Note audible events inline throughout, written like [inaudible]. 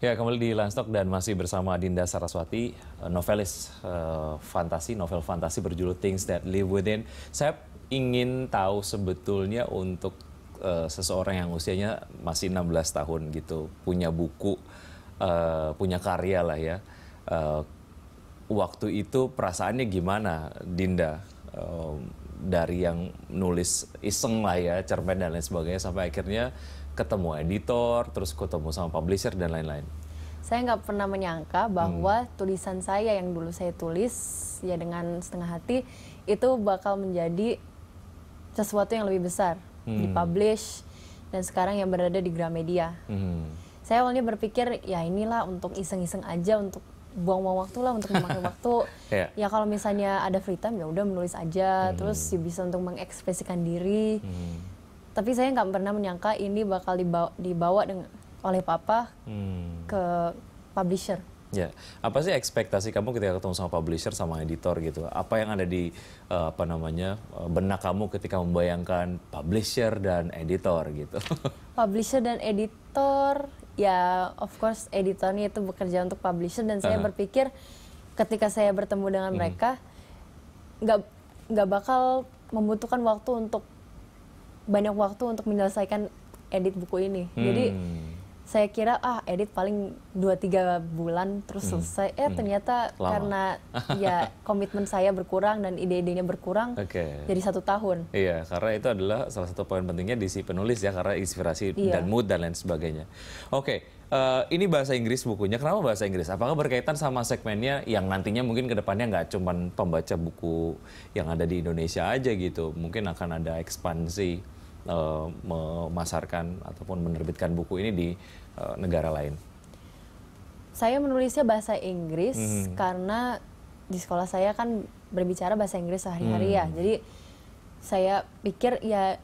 Ya, kembali di Lanstok dan masih bersama Dinda Saraswati, eh, novelis uh, fantasi, novel fantasi berjudul Things That Live Within. Saya ingin tahu sebetulnya untuk uh, seseorang yang usianya masih 16 tahun gitu, punya buku, uh, punya karya lah ya. Uh, waktu itu perasaannya gimana, Dinda? Um, dari yang nulis iseng lah ya cerpen dan lain sebagainya sampai akhirnya ketemu editor terus ketemu sama publisher dan lain-lain saya nggak pernah menyangka bahwa hmm. tulisan saya yang dulu saya tulis ya dengan setengah hati itu bakal menjadi sesuatu yang lebih besar hmm. dipublish dan sekarang yang berada di Gramedia hmm. saya awalnya berpikir ya inilah untuk iseng-iseng aja untuk buang-buang waktu lah untuk memakai [laughs] waktu. yeah. Ya kalau misalnya ada free time ya udah menulis aja, hmm. terus ya bisa untuk mengekspresikan diri. Hmm. Tapi saya nggak pernah menyangka ini bakal dibawa, dibawa dengan, oleh papa hmm. ke publisher. Ya, apa sih ekspektasi kamu ketika ketemu sama publisher sama editor gitu? Apa yang ada di uh, apa namanya eh, benak kamu ketika membayangkan publisher dan editor gitu? [laughs] publisher dan editor ya of course editornya itu bekerja untuk publisher dan uh -huh. saya berpikir ketika saya bertemu dengan mhm. mereka nggak hmm. nggak bakal membutuhkan waktu untuk banyak waktu untuk menyelesaikan edit buku ini. Hmm. Jadi saya kira ah edit paling 2-3 bulan terus hmm. selesai eh hmm. ternyata Lama. karena [laughs] ya komitmen saya berkurang dan ide-idenya berkurang okay. jadi satu tahun iya karena itu adalah salah satu poin pentingnya di si penulis ya karena inspirasi iya. dan mood dan lain sebagainya oke okay. Uh, eh, ini bahasa Inggris bukunya. Kenapa bahasa Inggris? Apakah berkaitan sama segmennya yang nantinya mungkin kedepannya nggak cuma pembaca buku yang ada di Indonesia aja gitu? Mungkin akan ada ekspansi uh, memasarkan ataupun menerbitkan buku ini di uh, negara lain? Saya menulisnya bahasa Inggris hmm. karena di sekolah saya kan berbicara bahasa Inggris sehari-hari ya. hmm. ya. Jadi saya pikir ya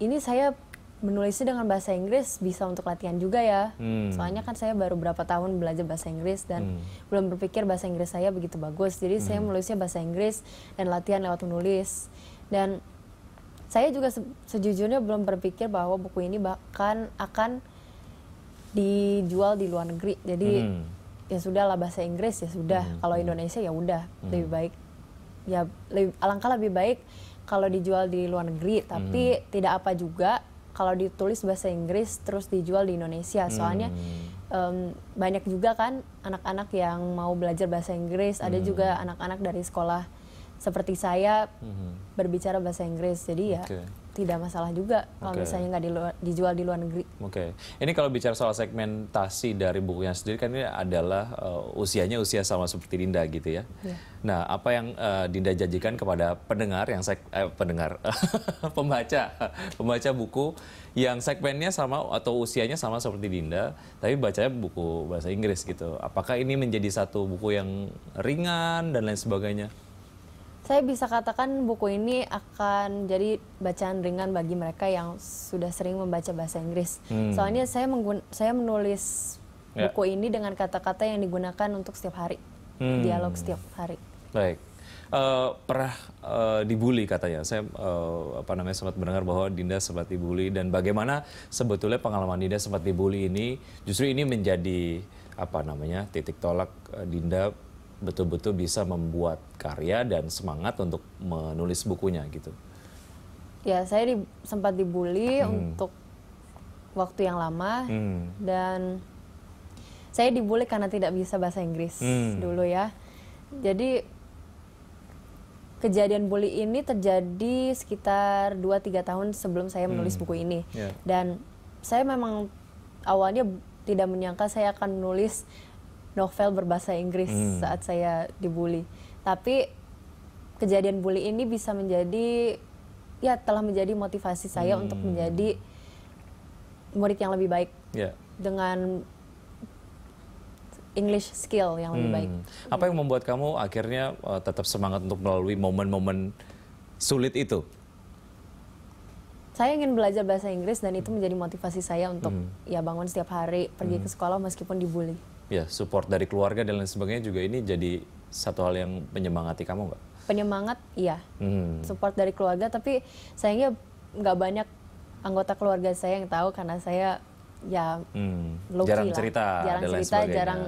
ini saya menulisnya dengan bahasa Inggris bisa untuk latihan juga ya. Hmm. Soalnya kan saya baru berapa tahun belajar bahasa Inggris dan hmm. belum berpikir bahasa Inggris saya begitu bagus. Jadi hmm. saya menulisnya bahasa Inggris dan latihan lewat menulis. Dan saya juga se sejujurnya belum berpikir bahwa buku ini bahkan akan dijual di luar negeri jadi hmm. ya sudah lah bahasa Inggris ya sudah hmm. kalau hmm. Indonesia ya udah hmm. lebih baik ya lebih, alangkah lebih baik kalau dijual di luar negeri tapi hmm. tidak apa juga kalau ditulis bahasa Inggris terus dijual di Indonesia soalnya hmm. um, banyak juga kan anak-anak yang mau belajar bahasa Inggris hmm. ada juga anak-anak dari sekolah seperti saya hmm. berbicara bahasa Inggris jadi ya okay. tidak masalah juga kalau okay. misalnya nggak dijual di luar negeri. Oke, okay. ini kalau bicara soal segmentasi dari bukunya sendiri kan ini adalah uh, usianya usia sama seperti Dinda gitu ya. Yeah. Nah, apa yang uh, Dinda janjikan kepada pendengar yang seg eh, pendengar [laughs] pembaca pembaca buku yang segmennya sama atau usianya sama seperti Dinda tapi bacanya buku bahasa Inggris gitu. Apakah ini menjadi satu buku yang ringan dan lain sebagainya? saya bisa katakan buku ini akan jadi bacaan ringan bagi mereka yang sudah sering membaca bahasa Inggris. Hmm. Soalnya saya menggun saya menulis yeah. buku ini dengan kata-kata yang digunakan untuk setiap hari, hmm. dialog setiap hari. Baik. Uh, pernah uh, dibully katanya. Saya uh, apa namanya sempat mendengar bahwa Dinda sempat dibully dan bagaimana sebetulnya pengalaman Dinda sempat dibully ini justru ini menjadi apa namanya titik tolak uh, Dinda betul-betul bisa membuat karya dan semangat untuk menulis bukunya gitu? Ya, saya di, sempat dibully hmm. untuk waktu yang lama hmm. dan saya dibully karena tidak bisa bahasa Inggris hmm. dulu ya. Jadi kejadian bully ini terjadi sekitar 2-3 tahun sebelum saya menulis hmm. buku ini. Yeah. Dan saya memang awalnya tidak menyangka saya akan menulis novel berbahasa Inggris hmm. saat saya dibully. Tapi kejadian bully ini bisa menjadi ya telah menjadi motivasi saya hmm. untuk menjadi murid yang lebih baik yeah. dengan English skill yang lebih hmm. baik. Apa yang membuat kamu akhirnya uh, tetap semangat untuk melalui momen-momen sulit itu? Saya ingin belajar bahasa Inggris dan itu menjadi motivasi saya untuk hmm. ya bangun setiap hari, pergi hmm. ke sekolah meskipun dibully ya support dari keluarga dan lain sebagainya juga ini jadi satu hal yang menyemangati kamu nggak? Penyemangat, iya. Hmm. Support dari keluarga, tapi sayangnya nggak banyak anggota keluarga saya yang tahu karena saya ya hmm. jarang lah. cerita, jarang dan cerita, sebagainya. jarang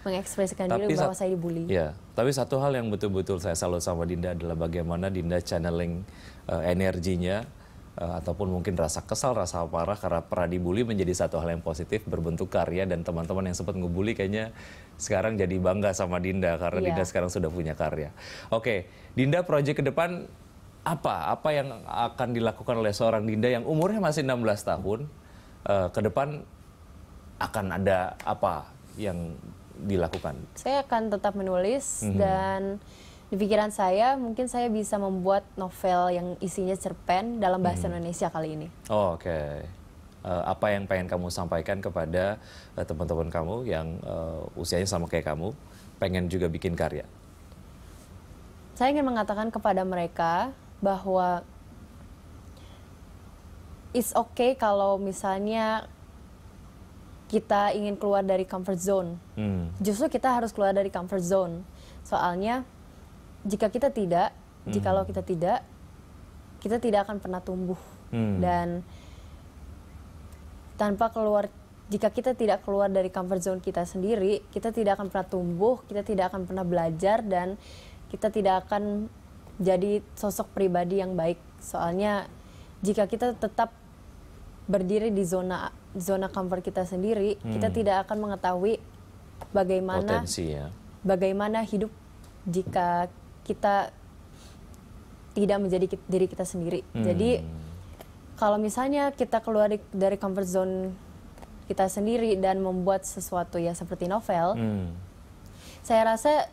mengekspresikan tapi diri bahwa saya dibully. Ya, tapi satu hal yang betul-betul saya salut sama Dinda adalah bagaimana Dinda channeling uh, energinya uh, ataupun mungkin rasa kesal, rasa parah karena pernah dibully menjadi satu hal yang positif berbentuk karya dan teman-teman yang sempat ngebully kayaknya sekarang jadi bangga sama Dinda karena yeah. Dinda sekarang sudah punya karya. Oke, okay. Dinda proyek ke depan apa? Apa yang akan dilakukan oleh seorang Dinda yang umurnya masih 16 tahun uh, ke depan akan ada apa yang dilakukan? Saya akan tetap menulis mm -hmm. dan di pikiran saya mungkin saya bisa membuat novel yang isinya cerpen dalam bahasa hmm. Indonesia kali ini. Oh, Oke. Okay. Uh, eh, apa yang pengen kamu sampaikan kepada uh, teman-teman kamu yang uh, usianya sama kayak kamu, pengen juga bikin karya? Saya ingin mengatakan kepada mereka bahwa it's okay kalau misalnya kita ingin keluar dari comfort zone. Hmm. Justru kita harus keluar dari comfort zone. Soalnya jika kita tidak, hmm. jikalau kita tidak, kita tidak akan pernah tumbuh hmm. dan tanpa keluar jika kita tidak keluar dari comfort zone kita sendiri, kita tidak akan pernah tumbuh, kita tidak akan pernah belajar dan kita tidak akan jadi sosok pribadi yang baik. Soalnya jika kita tetap berdiri di zona zona comfort kita sendiri, hmm. kita tidak akan mengetahui bagaimana Potensi, ya. bagaimana hidup jika kita tidak menjadi diri kita sendiri. Hmm. Jadi kalau misalnya kita keluar dari comfort zone kita sendiri dan membuat sesuatu ya seperti novel, hmm. saya rasa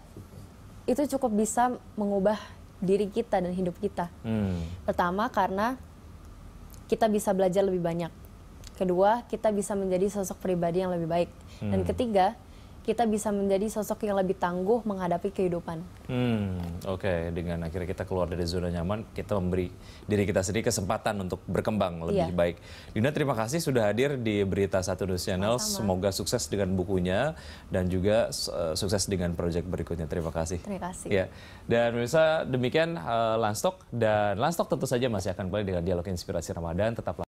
itu cukup bisa mengubah diri kita dan hidup kita. Hmm. Pertama karena kita bisa belajar lebih banyak. Kedua, kita bisa menjadi sosok pribadi yang lebih baik. Hmm. Dan ketiga, kita bisa menjadi sosok yang lebih tangguh menghadapi kehidupan. Hmm, oke. Okay. Dengan akhirnya kita keluar dari zona nyaman, kita memberi diri kita sendiri kesempatan untuk berkembang lebih yeah. baik. Dina, terima kasih sudah hadir di Berita Satu News Channel. sama Semoga sukses dengan bukunya dan juga eh, sukses dengan proyek berikutnya. Terima kasih. Terima kasih. Ya. Dan pemirsa, demikian uh, eh, Lanstok dan Lanstok tentu saja masih akan kembali dengan dialog inspirasi Ramadan. Tetaplah